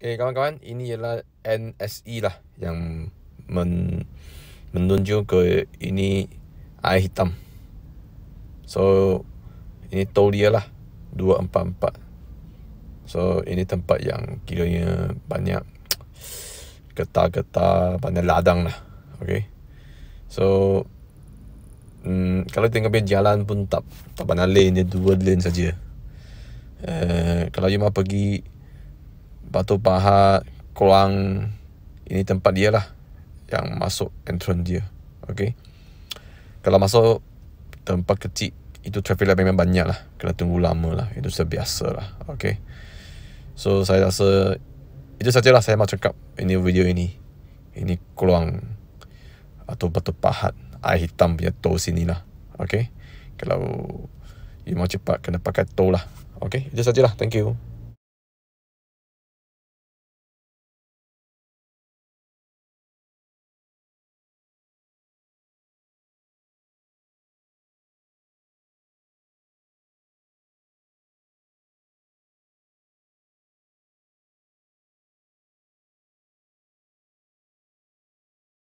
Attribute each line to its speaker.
Speaker 1: Oke eh, okay, kawan-kawan, ini adalah NSE lah yang men menunjuk ke ini air hitam. So ini tol dia lah 244. So ini tempat yang kiranya banyak getah-getah banyak ladang lah. Okay. So hmm, kalau tengok dia jalan pun tak tak banyak lane dia dua lane saja. Uh, kalau you mau pergi Batu Pahat, keluang ini tempat dia lah yang masuk entrance dia. Okay. Kalau masuk tempat kecil, itu traffic lah memang banyak lah. Kena tunggu lama lah. Itu sebiasa lah. Okay. So, saya rasa itu sajalah saya mahu cakap ini video ini. Ini keluang atau Batu Pahat. Air hitam punya tol sini lah. Okay. Kalau
Speaker 2: you mahu cepat, kena pakai tol lah. Okay, itu sajalah. Thank you.